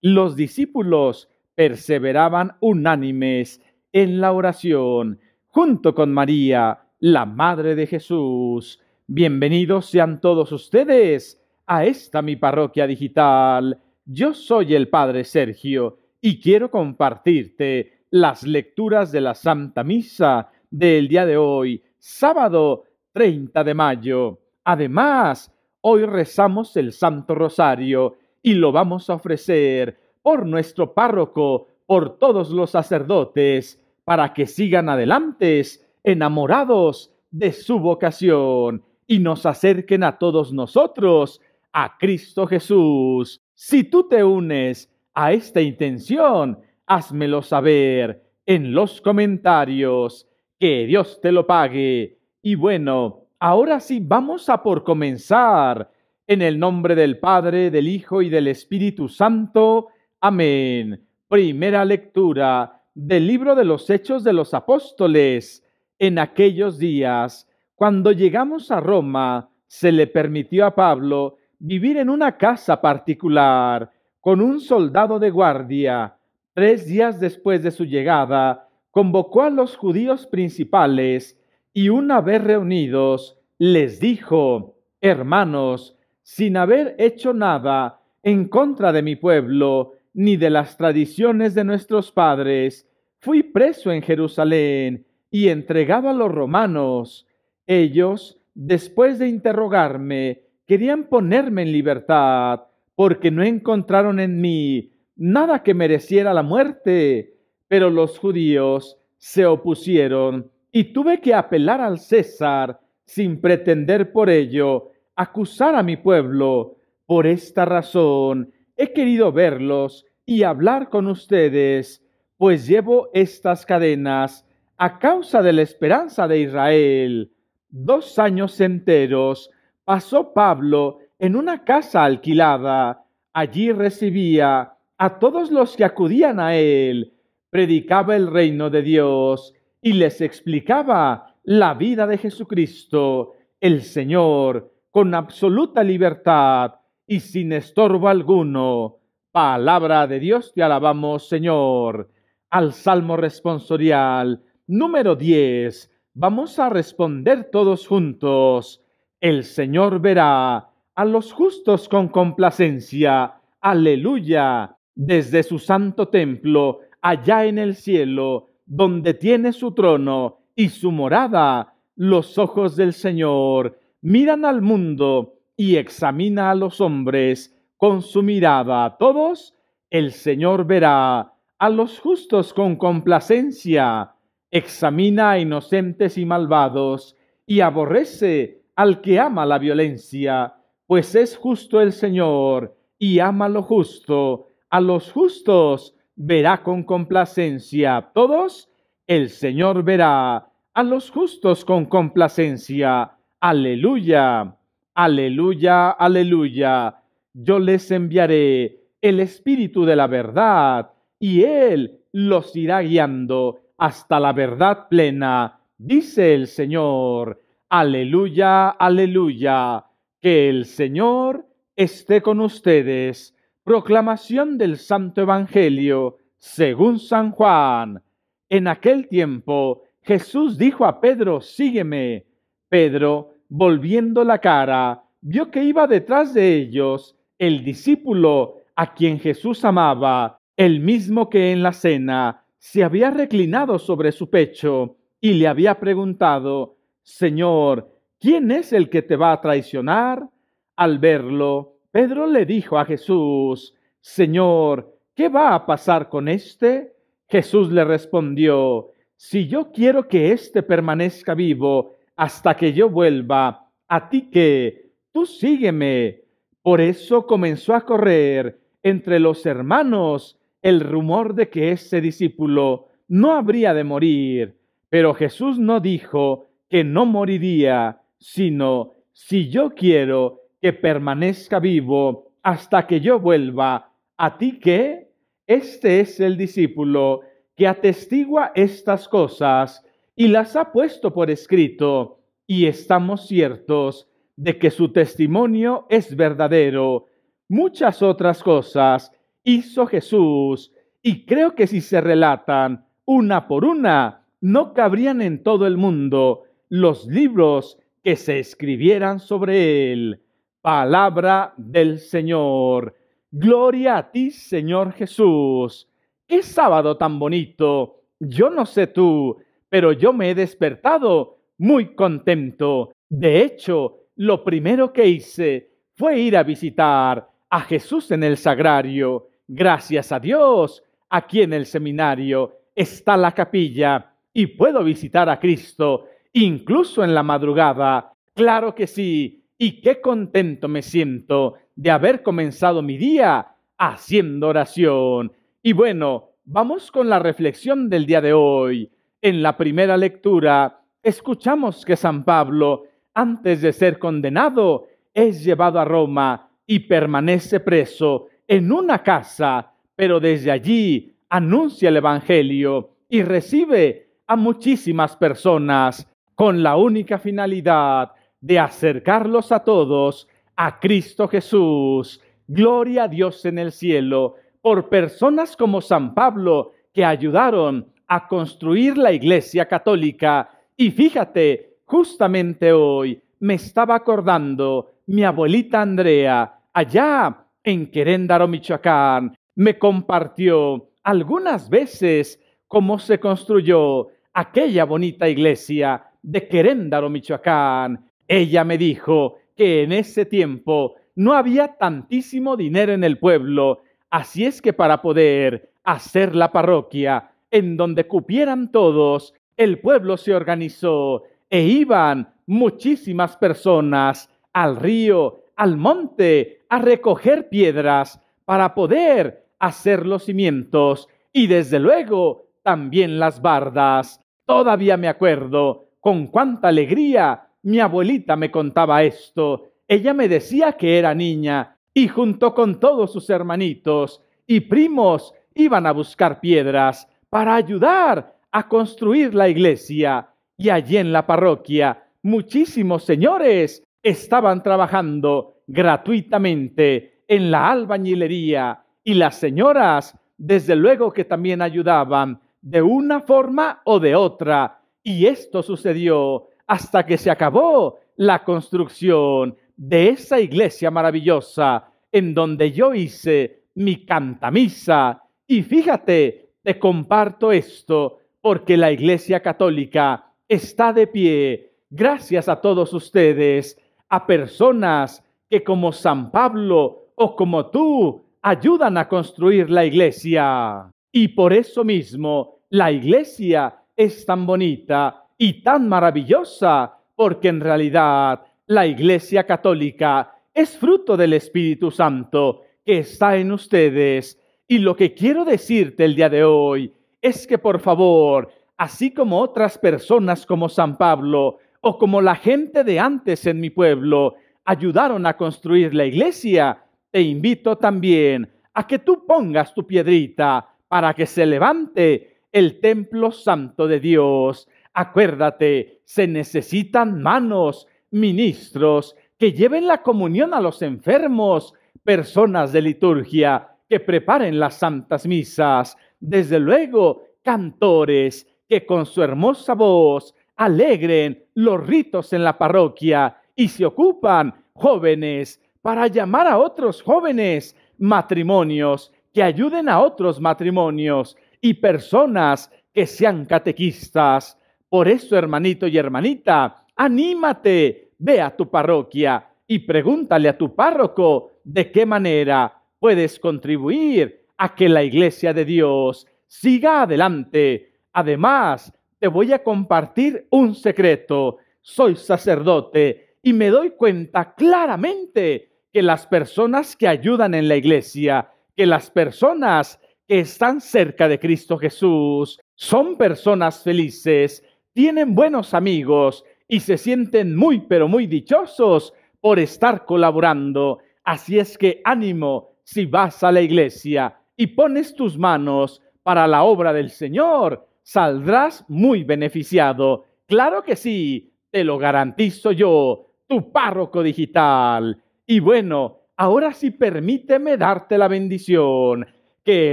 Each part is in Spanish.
los discípulos perseveraban unánimes en la oración, junto con María, la Madre de Jesús. Bienvenidos sean todos ustedes a esta mi parroquia digital. Yo soy el Padre Sergio y quiero compartirte las lecturas de la Santa Misa del día de hoy, sábado 30 de mayo. Además, hoy rezamos el Santo Rosario y lo vamos a ofrecer por nuestro párroco, por todos los sacerdotes, para que sigan adelante enamorados de su vocación y nos acerquen a todos nosotros, a Cristo Jesús. Si tú te unes a esta intención, házmelo saber en los comentarios. Que Dios te lo pague. Y bueno, ahora sí vamos a por comenzar en el nombre del Padre, del Hijo y del Espíritu Santo. Amén. Primera lectura del libro de los Hechos de los Apóstoles. En aquellos días, cuando llegamos a Roma, se le permitió a Pablo vivir en una casa particular con un soldado de guardia. Tres días después de su llegada, convocó a los judíos principales y una vez reunidos, les dijo, hermanos, sin haber hecho nada en contra de mi pueblo ni de las tradiciones de nuestros padres, fui preso en Jerusalén y entregado a los romanos. Ellos, después de interrogarme, querían ponerme en libertad, porque no encontraron en mí nada que mereciera la muerte. Pero los judíos se opusieron y tuve que apelar al César sin pretender por ello acusar a mi pueblo. Por esta razón he querido verlos y hablar con ustedes, pues llevo estas cadenas a causa de la esperanza de Israel. Dos años enteros pasó Pablo en una casa alquilada. Allí recibía a todos los que acudían a él, predicaba el reino de Dios y les explicaba la vida de Jesucristo, el Señor con absoluta libertad y sin estorbo alguno. Palabra de Dios, te alabamos, Señor. Al Salmo responsorial número 10, vamos a responder todos juntos. El Señor verá a los justos con complacencia. Aleluya. Desde su santo templo, allá en el cielo, donde tiene su trono y su morada, los ojos del Señor miran al mundo y examina a los hombres con su mirada a todos, el Señor verá a los justos con complacencia, examina a inocentes y malvados, y aborrece al que ama la violencia, pues es justo el Señor, y ama lo justo, a los justos verá con complacencia, todos el Señor verá a los justos con complacencia Aleluya, aleluya, aleluya. Yo les enviaré el Espíritu de la verdad y Él los irá guiando hasta la verdad plena, dice el Señor. Aleluya, aleluya. Que el Señor esté con ustedes. Proclamación del Santo Evangelio según San Juan. En aquel tiempo Jesús dijo a Pedro, sígueme. Pedro, volviendo la cara, vio que iba detrás de ellos el discípulo a quien Jesús amaba, el mismo que en la cena se había reclinado sobre su pecho y le había preguntado, Señor, ¿quién es el que te va a traicionar? Al verlo, Pedro le dijo a Jesús, Señor, ¿qué va a pasar con éste? Jesús le respondió, Si yo quiero que éste permanezca vivo hasta que yo vuelva, a ti que tú sígueme. Por eso comenzó a correr entre los hermanos el rumor de que ese discípulo no habría de morir. Pero Jesús no dijo que no moriría, sino si yo quiero que permanezca vivo hasta que yo vuelva, a ti que este es el discípulo que atestigua estas cosas y las ha puesto por escrito, y estamos ciertos de que su testimonio es verdadero. Muchas otras cosas hizo Jesús, y creo que si se relatan una por una, no cabrían en todo el mundo los libros que se escribieran sobre él. Palabra del Señor. Gloria a ti, Señor Jesús. Qué sábado tan bonito. Yo no sé tú, pero yo me he despertado muy contento. De hecho, lo primero que hice fue ir a visitar a Jesús en el sagrario. Gracias a Dios, aquí en el seminario está la capilla y puedo visitar a Cristo incluso en la madrugada. Claro que sí, y qué contento me siento de haber comenzado mi día haciendo oración. Y bueno, vamos con la reflexión del día de hoy. En la primera lectura, escuchamos que San Pablo, antes de ser condenado, es llevado a Roma y permanece preso en una casa, pero desde allí anuncia el Evangelio y recibe a muchísimas personas con la única finalidad de acercarlos a todos a Cristo Jesús. Gloria a Dios en el cielo por personas como San Pablo que ayudaron a construir la Iglesia Católica. Y fíjate, justamente hoy me estaba acordando mi abuelita Andrea, allá en Queréndaro, Michoacán, me compartió algunas veces cómo se construyó aquella bonita iglesia de Queréndaro, Michoacán. Ella me dijo que en ese tiempo no había tantísimo dinero en el pueblo, así es que para poder hacer la parroquia en donde cupieran todos, el pueblo se organizó e iban muchísimas personas al río, al monte, a recoger piedras para poder hacer los cimientos y desde luego también las bardas. Todavía me acuerdo con cuánta alegría mi abuelita me contaba esto. Ella me decía que era niña y junto con todos sus hermanitos y primos iban a buscar piedras para ayudar a construir la iglesia. Y allí en la parroquia, muchísimos señores estaban trabajando gratuitamente en la albañilería y las señoras, desde luego que también ayudaban de una forma o de otra. Y esto sucedió hasta que se acabó la construcción de esa iglesia maravillosa en donde yo hice mi cantamisa. Y fíjate te comparto esto porque la Iglesia Católica está de pie gracias a todos ustedes, a personas que como San Pablo o como tú ayudan a construir la Iglesia. Y por eso mismo la Iglesia es tan bonita y tan maravillosa porque en realidad la Iglesia Católica es fruto del Espíritu Santo que está en ustedes y lo que quiero decirte el día de hoy es que por favor, así como otras personas como San Pablo o como la gente de antes en mi pueblo ayudaron a construir la iglesia, te invito también a que tú pongas tu piedrita para que se levante el templo santo de Dios. Acuérdate, se necesitan manos, ministros, que lleven la comunión a los enfermos, personas de liturgia que preparen las santas misas, desde luego cantores que con su hermosa voz alegren los ritos en la parroquia y se ocupan jóvenes para llamar a otros jóvenes, matrimonios que ayuden a otros matrimonios y personas que sean catequistas. Por eso, hermanito y hermanita, anímate, ve a tu parroquia y pregúntale a tu párroco de qué manera puedes contribuir a que la iglesia de Dios siga adelante. Además, te voy a compartir un secreto. Soy sacerdote y me doy cuenta claramente que las personas que ayudan en la iglesia, que las personas que están cerca de Cristo Jesús, son personas felices, tienen buenos amigos y se sienten muy pero muy dichosos por estar colaborando. Así es que ánimo, si vas a la iglesia y pones tus manos para la obra del Señor, saldrás muy beneficiado. Claro que sí, te lo garantizo yo, tu párroco digital. Y bueno, ahora sí permíteme darte la bendición. Que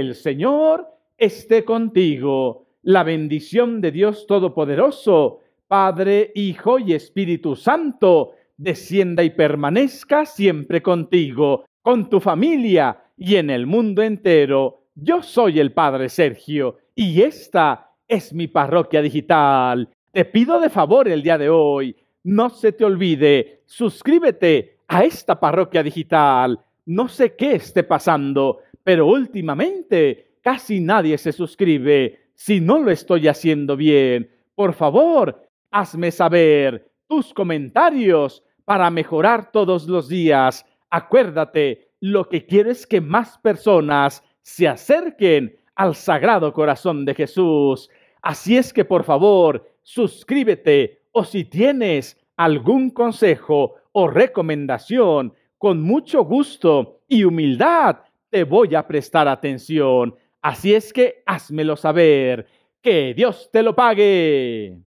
el Señor esté contigo. La bendición de Dios Todopoderoso, Padre, Hijo y Espíritu Santo, descienda y permanezca siempre contigo con tu familia y en el mundo entero. Yo soy el Padre Sergio y esta es mi parroquia digital. Te pido de favor el día de hoy, no se te olvide, suscríbete a esta parroquia digital. No sé qué esté pasando, pero últimamente casi nadie se suscribe. Si no lo estoy haciendo bien, por favor, hazme saber tus comentarios para mejorar todos los días Acuérdate, lo que quieres es que más personas se acerquen al Sagrado Corazón de Jesús. Así es que por favor, suscríbete o si tienes algún consejo o recomendación, con mucho gusto y humildad te voy a prestar atención. Así es que házmelo saber. Que Dios te lo pague.